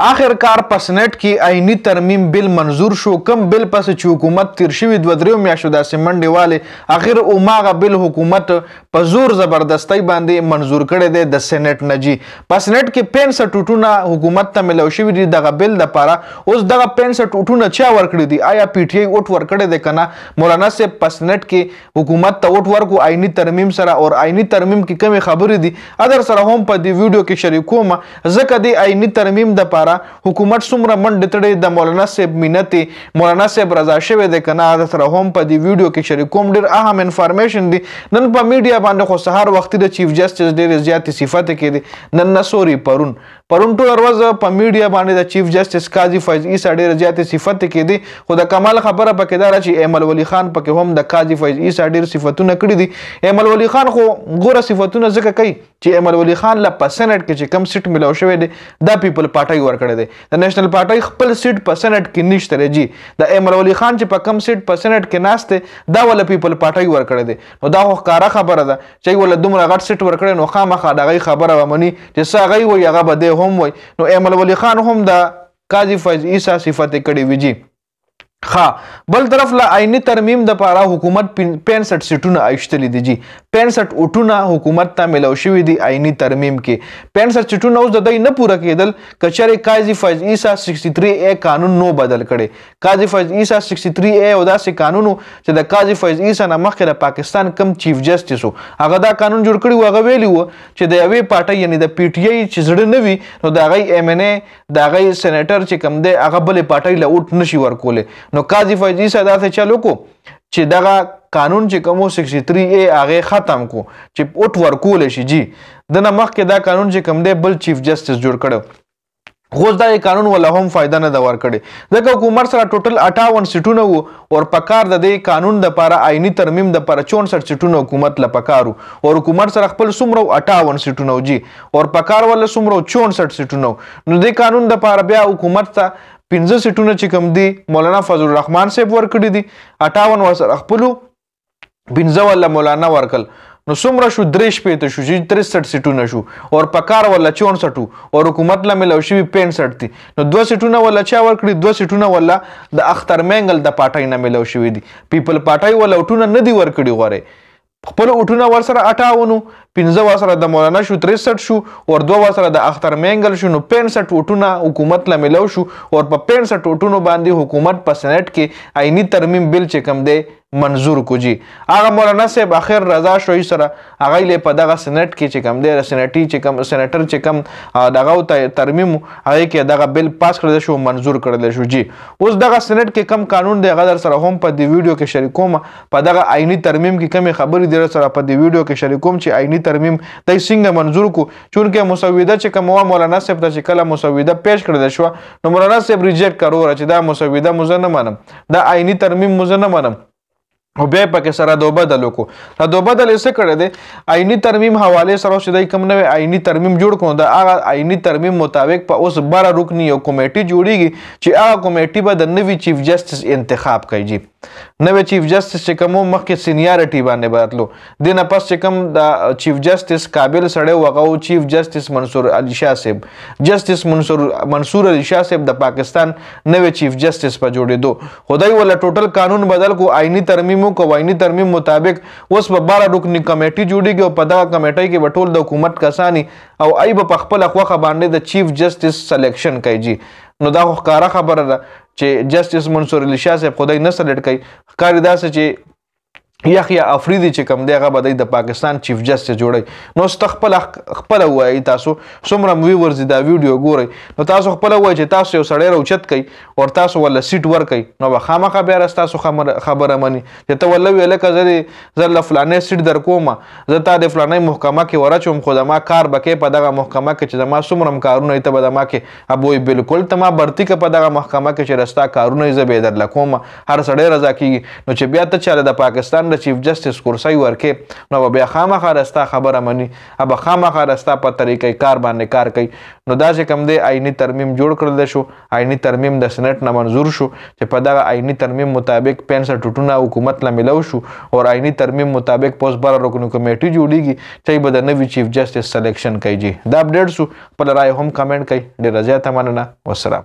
آخر کار په سنټ کې آئینی ترمیم بل منظور شو کم بل پس چې حکومت تیر شوی دوه درې میاشتو داسې منډې والې اخر اوماغه بل حکومت په زور زبردستۍ باندې منظور کړی دی د سنټ نه جي په سنټ کې پنځه ټوټونه حکومت ته ملو شوي دي دغه بل دپاره اوس دغه پنځه ټوټونه چا ورکړي دي آیا پی ټی آی ووټ ورکړی دی که نه مولانا صاحب په سنټ کې حکومت ته ووټ ورکړو آئینی ترمیم سره او آئینی ترمیم کې کمې خبرې دي ادر سره هم په دې ویډیو کې شریکوم ځکه د آئینی ترمیم دپاره لپاره حکومت څومره منډ تړي د مولانا صاحب مينته مولانا صاحب رضا شوی د کنه عادت سره هم په دې ویډیو کې شریکوم ډیر اهم انفارمیشن دی نن په میډیا باندې خو سهار وخت د چیف جسټس ډیر زیات صفته کې دي نن نسوري پرون پرون ټول ورځ په میډیا باندې د چیف جسټس قاضي فیض عیسی ډیر زیات صفته کې دي خو د کمال خبره پکې دار چې امل ولی خان پکې هم د قاضي فیض عیسی ډیر صفاتونه کړې دي امل ولی خان خو ګوره صفاتونه ځکه کوي چې امل ولی خان له په سېنات کې چې کم سیټ ملو شوې ده د پیپل پارټي ور ورکړ کړی دی د نېشنل پارټۍ خپل سیټ په سېنات کې نشته دی جی د امر ولی خان چې په کم سیټ په سېنات کې ناشته دا ول پیپل پارټۍ ورکړی دی نو دا خو ښکارا خبره ده چې ول دومره غټ سیټ ورکړي نو خامخا دغه خبره ومني چې ساغي وي هغه به هم وي نو امر ولی خان هم د قاضي فیض عیسی صفت کړي ویجی خا بل طرف لا آئینی ترمیم د پاره حکومت 65 سیټونه ایشتلې دي جی 65 اټونه حکومت ته ملو شوې دي آئینی ترمیم کې 65 چټونه اوس د دوی نه پوره کېدل کچره قاضي فیض عیسی 63 اے قانون نو بدل کړي قاضي فیض عیسی 63 اے او داسې قانونو چې د قاضي فیض عیسی نه مخکې د پاکستان کم چیف جسټیس وو هغه دا قانون جوړ کړی و هغه ویلی و چې د یوې پاټه یعنی د پی ټی آی چې زړه نه وي نو د هغې ایم ان اے د هغې سینیټر چې کم دی هغه بلې پاټۍ له اوټ نشي ورکولی نو قاضي فیض عیسی داسې چل وکړو چې دغه قانون چې کومو 63 اے هغه ختم کو چې اوټ ورکول شي جی دنه مخکې دا قانون چې کوم دی بل چیف جسټس جوړ کړو غوز دا قانون ولا هم فائدہ نه دا ور کړي د حکومت سره ټوټل 58 سیټونه وو او پکار د دې قانون د لپاره آئینی ترمیم د لپاره 64 سیټونه حکومت ل پکارو او حکومت سره خپل سمرو 58 سیټونه وجي او پکار ول سمرو 64 سیټونه نو د قانون د لپاره بیا حکومت ته 15 سیټونه چې کم دي مولانا فضل الرحمن صاحب ورکړي دي 58 ورسره خپلو 15 ولا مولانا ورکل نو څومره شو درې شپې ته شو چې 63 سیټونه شو او پکار ولا 64 او حکومت لمه لو شي 65 دي نو دوه سیټونه ولا چا ورکړي دوه سیټونه ولا د اختر منګل د پټای نه ملو شوې دي پیپل پټای ولا ټونه نه دي ورکړي غواره خپل اوټونه ورسره 58 15 وسره د مولانا شو 63 شو او 2 وسره د اختر منګل شو نو 65 وټونه حکومت لا ملو شو او په 65 وټونو باندې حکومت په سنټ کې آئینی ترمیم بل چې کم دی منظور کوجی هغه مولانا صاحب اخر رضا شوی سره هغه له په دغه سنټ کې چې کم دی سنټي چې کم سنټر چې کم دغه ترمیم هغه کې دغه بل پاس کړل شو منظور کړل شو جی اوس دغه سنټ کې کم قانون دی غدر سره هم په دی ویډیو کې شریکوم په دغه آئینی ترمیم کې کمی خبرې در سره په دی ویډیو کې شریکوم چې آئینی ترمیم د څنګه منظور کو چونکه مسوده چې کومه مولانا صاحب ته چې کله مسوده پیش کړل شو نو مولانا صاحب ریجیکټ کړو چې دا مسوده مزه نه منم دا آئینی ترمیم مزه نه منم او بیا پکې سره دو بدل وکړو دا دو بدل یې څه کړی دی آئینی ترمیم حواله سره چې دای کم نه آئینی ترمیم جوړ کړو دا هغه آئینی ترمیم مطابق په اوس 12 رکنی یو کمیټه جوړیږي چې هغه کمیټه به د نوي چیف جسټس انتخاب کوي نوې چیف جسټس چې کوم مخکې سینیارټي باندې براتلو دینه پس چې کوم د چیف جسټس قابل سړی وغو چیف جسټس منصور علي شاه صاحب جسټس منصور منصور علي شاه صاحب د پاکستان نوې چیف جسټس په جوړېدو خدای ولا ټوټل قانون بدل کو آئینی ترمیم کو آئینی ترمیم مطابق اوس په 12 رکنی کمیټي جوړیږي او په دغه کمیټي کې بټول د حکومت کسانی او ایب په خپل خوخه باندې د چیف جسټس سلیکشن کوي نو دا خو ښکارا خبره ده چې جسټس منصور علي شاه صاحب خدای نه سلیکټ کوي ښکاری داسې چې یحیی افریدی چې کوم دیغه بدای د پاکستان چیف جسټس جوړی نو استخپل خپل وایي تاسو څومره ویورز دا ویډیو ګوري نو تاسو خپل وایي چې تاسو یو سړی راوچت کئ او تاسو ول سیټ ور کئ نو به خامخا بیا تاسو خبره مانی چې ته ول ویل کزه زل فلانې سیټ در کومه زه تا د فلانې محکمه کې ورچوم خو ما کار بکې په دغه محکمه کې چې ما څومره کارونه ته به ما کې ابوې بالکل ته ما برتی کې په دغه محکمه کې چې رستا کارونه زه به در لکوم هر سړی رضا کیږي نو چې بیا ته چاله د پاکستان افغانستان د چیف جسټس کرسی ورکې نو بیا خامخا راستا خبره مني اب خامخا راستا په طریقې کار باندې کار کوي نو دا چې کوم دی آئینی ترمیم جوړ کړل شو آئینی ترمیم د سنټ نه منزور شو چې په دغه آئینی ترمیم مطابق 65 ټوټونه حکومت له ملو شو او آئینی ترمیم مطابق پوس بر رکن کمیټي جوړیږي چې به د نوي چیف جسټس سلیکشن کوي دا اپډیټ شو په لای هم کمنټ کوي ډیر زیاته مننه والسلام